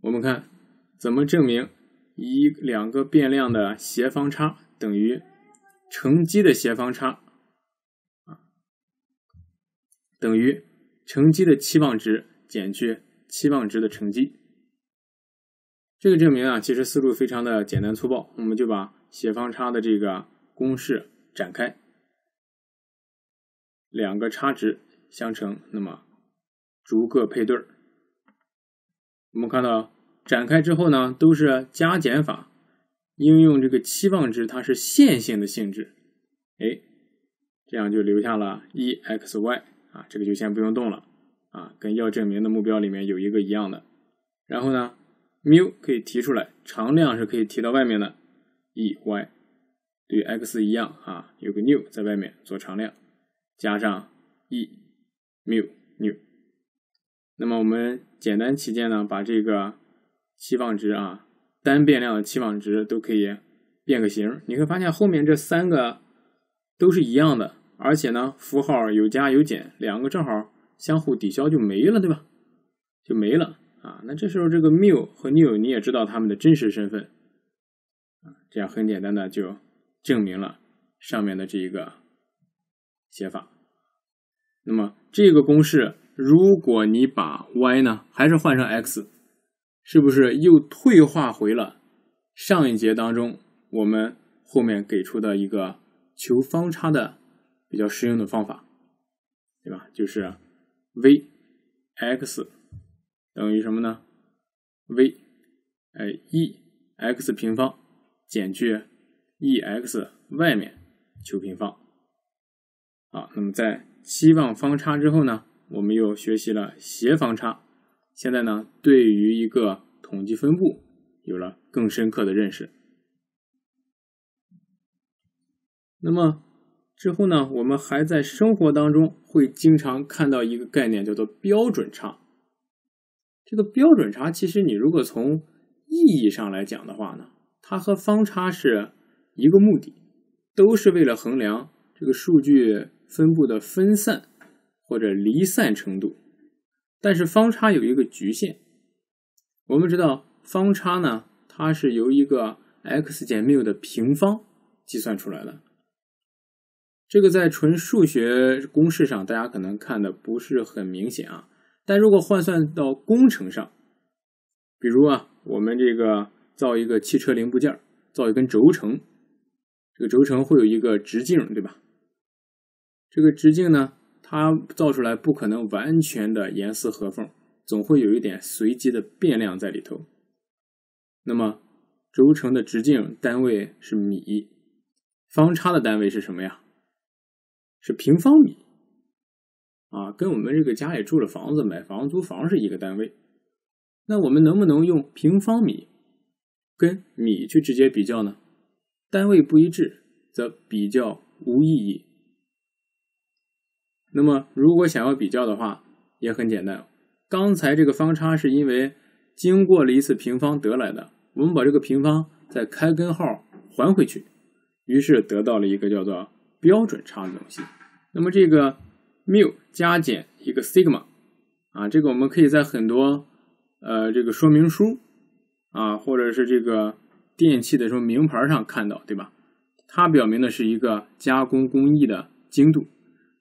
我们看怎么证明一两个变量的斜方差等于乘积的斜方差，啊，等于乘积的期望值减去期望值的乘积。这个证明啊，其实思路非常的简单粗暴，我们就把。斜方差的这个公式展开，两个差值相乘，那么逐个配对儿。我们看到展开之后呢，都是加减法，应用这个期望值它是线性的性质，哎，这样就留下了 e x y 啊，这个就先不用动了啊，跟要证明的目标里面有一个一样的。然后呢，mu 可以提出来，常量是可以提到外面的。EY，对 x 一样啊，有个 new 在外面做常量，加上 E mu Miu 那么我们简单起见呢，把这个期望值啊，单变量的期望值都可以变个形。你会发现后面这三个都是一样的，而且呢，符号有加有减，两个正好相互抵消就没了，对吧？就没了啊。那这时候这个 mu 和 new 你也知道他们的真实身份。这样很简单的就证明了上面的这一个写法。那么这个公式，如果你把 y 呢还是换成 x，是不是又退化回了上一节当中我们后面给出的一个求方差的比较实用的方法，对吧？就是 v x 等于什么呢？v 哎 e x 平方。减去 e x，外面求平方，啊，那么在期望方差之后呢，我们又学习了协方差。现在呢，对于一个统计分布有了更深刻的认识。那么之后呢，我们还在生活当中会经常看到一个概念，叫做标准差。这个标准差，其实你如果从意义上来讲的话呢。它和方差是一个目的，都是为了衡量这个数据分布的分散或者离散程度。但是方差有一个局限，我们知道方差呢，它是由一个 x 减缪的平方计算出来的。这个在纯数学公式上，大家可能看的不是很明显啊。但如果换算到工程上，比如啊，我们这个。造一个汽车零部件，造一根轴承，这个轴承会有一个直径，对吧？这个直径呢，它造出来不可能完全的严丝合缝，总会有一点随机的变量在里头。那么轴承的直径单位是米，方差的单位是什么呀？是平方米，啊，跟我们这个家里住了房子、买房、租房是一个单位。那我们能不能用平方米？跟米去直接比较呢，单位不一致，则比较无意义。那么如果想要比较的话，也很简单。刚才这个方差是因为经过了一次平方得来的，我们把这个平方再开根号还回去，于是得到了一个叫做标准差的东西。那么这个缪加减一个 sigma 啊，这个我们可以在很多呃这个说明书。啊，或者是这个电器的什么名牌上看到，对吧？它表明的是一个加工工艺的精度。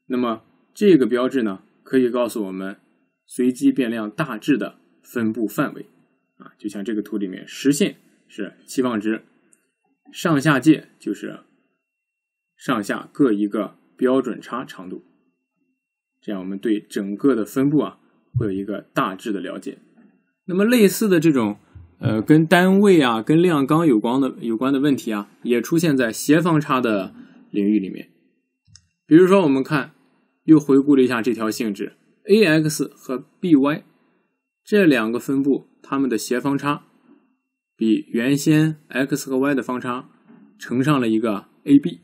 那么这个标志呢，可以告诉我们随机变量大致的分布范围。啊，就像这个图里面，实线是期望值，上下界就是上下各一个标准差长度。这样我们对整个的分布啊，会有一个大致的了解。那么类似的这种。呃，跟单位啊，跟量纲有关的有关的问题啊，也出现在协方差的领域里面。比如说，我们看，又回顾了一下这条性质，a x 和 b y 这两个分布，它们的协方差比原先 x 和 y 的方差乘上了一个 a b。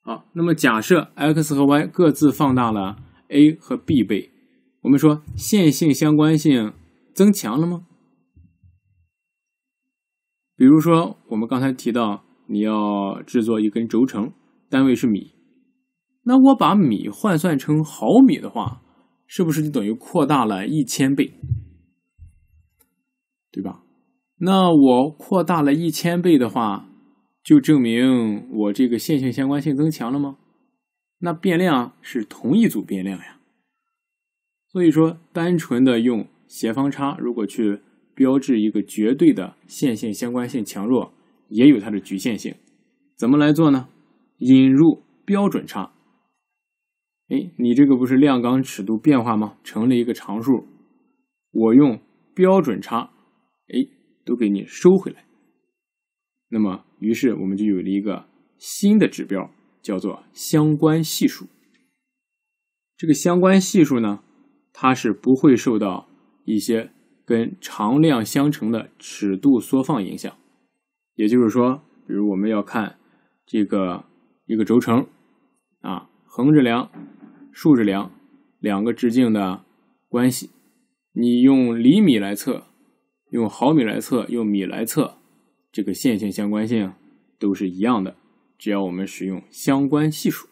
好，那么假设 x 和 y 各自放大了 a 和 b 倍，我们说线性相关性增强了吗？比如说，我们刚才提到你要制作一根轴承，单位是米，那我把米换算成毫米的话，是不是就等于扩大了一千倍？对吧？那我扩大了一千倍的话，就证明我这个线性相关性增强了吗？那变量是同一组变量呀，所以说，单纯的用斜方差，如果去。标志一个绝对的线性相关性强弱，也有它的局限性。怎么来做呢？引入标准差。哎，你这个不是量纲尺度变化吗？成了一个常数。我用标准差，哎，都给你收回来。那么，于是我们就有了一个新的指标，叫做相关系数。这个相关系数呢，它是不会受到一些。跟常量相乘的尺度缩放影响，也就是说，比如我们要看这个一个轴承，啊，横着量、竖着量两个直径的关系，你用厘米来测，用毫米来测，用米来测，这个线性相关性都是一样的，只要我们使用相关系数。